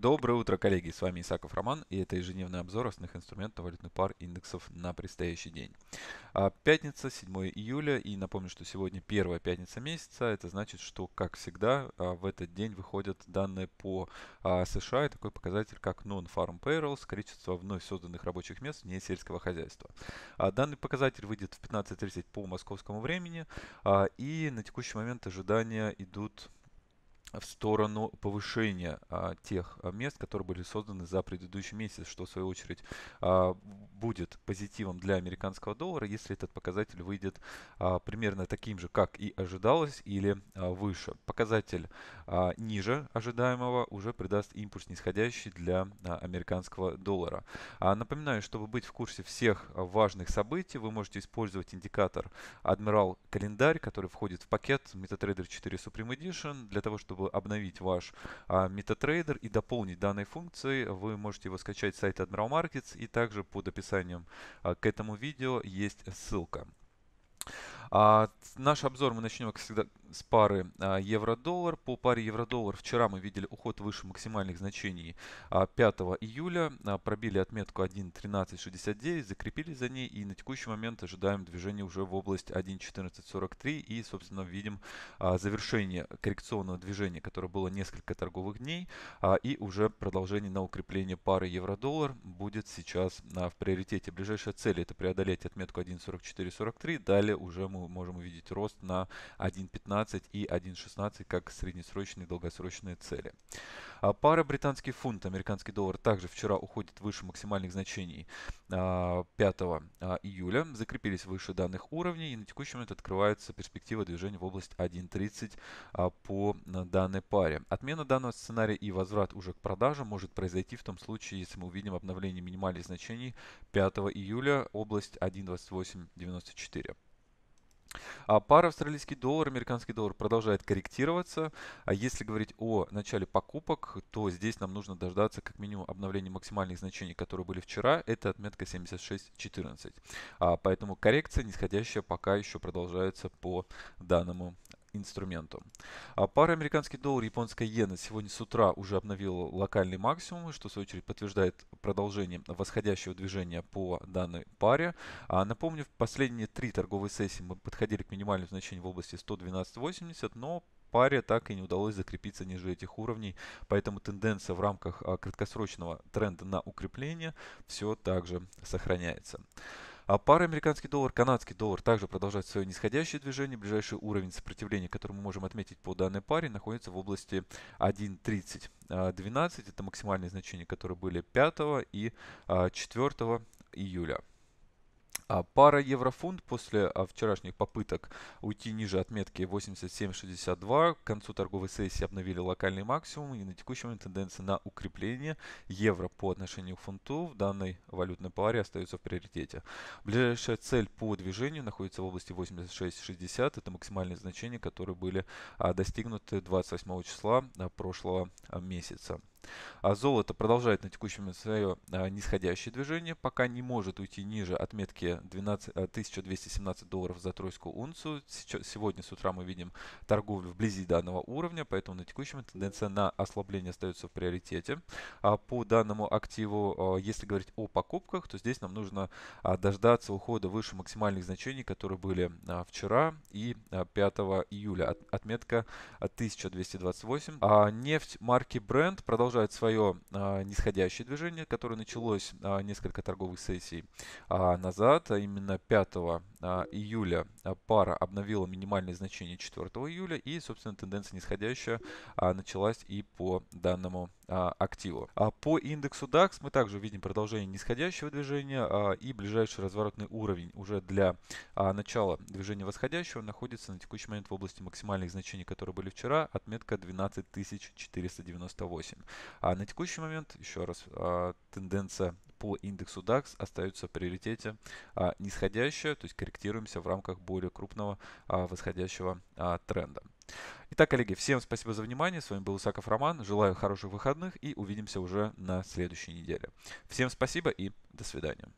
Доброе утро, коллеги! С вами Исаков Роман, и это ежедневный обзор основных инструментов валютных пар индексов на предстоящий день. А, пятница, 7 июля, и напомню, что сегодня первая пятница месяца. Это значит, что, как всегда, а, в этот день выходят данные по а, США, и такой показатель, как Non-Farm Payrolls, количество вновь созданных рабочих мест вне сельского хозяйства. Данный показатель выйдет в 15.30 по московскому времени, и на текущий момент ожидания идут в сторону повышения а, тех а, мест, которые были созданы за предыдущий месяц, что в свою очередь а, будет позитивом для американского доллара, если этот показатель выйдет а, примерно таким же, как и ожидалось, или а, выше. Показатель а, ниже ожидаемого уже придаст импульс нисходящий для а, американского доллара. А, напоминаю, чтобы быть в курсе всех а, важных событий, вы можете использовать индикатор "Адмирал календарь, который входит в пакет MetaTrader 4 Supreme Edition, для того, чтобы чтобы обновить ваш а, MetaTrader и дополнить данной функции, вы можете его скачать с сайта Admiral Markets и также под описанием а, к этому видео есть ссылка. А, наш обзор мы начнем, как всегда, с пары а, евро-доллар. По паре евро-доллар вчера мы видели уход выше максимальных значений 5 а, июля. А, пробили отметку 1.1369, закрепились за ней и на текущий момент ожидаем движение уже в область 1.1443 и, собственно, видим завершение коррекционного движения, которое было несколько торговых дней и уже продолжение на укрепление пары евро-доллар будет сейчас в приоритете. Ближайшая цель это преодолеть отметку 1.4443, далее уже мы можем увидеть рост на 1.15 1.15 и 1.16 как среднесрочные и долгосрочные цели. А пара британский фунт, американский доллар также вчера уходит выше максимальных значений 5 а, а, июля, закрепились выше данных уровней и на текущий момент открывается перспектива движения в область 1.30 по данной паре. Отмена данного сценария и возврат уже к продажам может произойти в том случае, если мы увидим обновление минимальных значений 5 июля, область 1.2894. А пара австралийский доллар, американский доллар продолжает корректироваться. А если говорить о начале покупок, то здесь нам нужно дождаться как минимум обновления максимальных значений, которые были вчера. Это отметка 76.14. А, поэтому коррекция нисходящая пока еще продолжается по данному инструменту. А пара американский доллар, японская иена сегодня с утра уже обновила локальный максимум, что в свою очередь подтверждает продолжение восходящего движения по данной паре. А, напомню, в последние три торговые сессии мы подходили к минимальным значениям в области 112.80, но паре так и не удалось закрепиться ниже этих уровней, поэтому тенденция в рамках а, краткосрочного тренда на укрепление все также сохраняется. А пара американский доллар, канадский доллар также продолжает свое нисходящее движение. Ближайший уровень сопротивления, который мы можем отметить по данной паре, находится в области 1.3012. А, Это максимальные значения, которые были 5 и 4 а, июля. А пара еврофунт после а, вчерашних попыток уйти ниже отметки 87.62 к концу торговой сессии обновили локальный максимум и на текущем момент тенденция на укрепление евро по отношению к фунту в данной валютной паре остается в приоритете. Ближайшая цель по движению находится в области 86.60. Это максимальные значения, которые были а, достигнуты 28 числа а, прошлого месяца. А золото продолжает на текущем моменте свое а, нисходящее движение, пока не может уйти ниже отметки 12, 1217 а, долларов за тройскую унцию. Сегодня с утра мы видим торговлю вблизи данного уровня, поэтому на текущем моменте тенденция на ослабление остается в приоритете. По данному активу, если говорить о покупках, то здесь нам нужно дождаться ухода выше максимальных значений, которые были вчера и 5 июля. Отметка 1228. Нефть марки Brent продолжает продолжает свое а, нисходящее движение, которое началось а, несколько торговых сессий а, назад, а именно 5 а, июля а, пара обновила минимальные значения 4 июля и, собственно, тенденция нисходящая а, началась и по данному активу. А По индексу DAX мы также видим продолжение нисходящего движения и ближайший разворотный уровень уже для начала движения восходящего находится на текущий момент в области максимальных значений, которые были вчера, отметка 12498. А на текущий момент, еще раз, тенденция по индексу DAX остаются в приоритете а, нисходящая, то есть корректируемся в рамках более крупного а, восходящего а, тренда. Итак, коллеги, всем спасибо за внимание. С вами был Исаков Роман. Желаю хороших выходных и увидимся уже на следующей неделе. Всем спасибо и до свидания.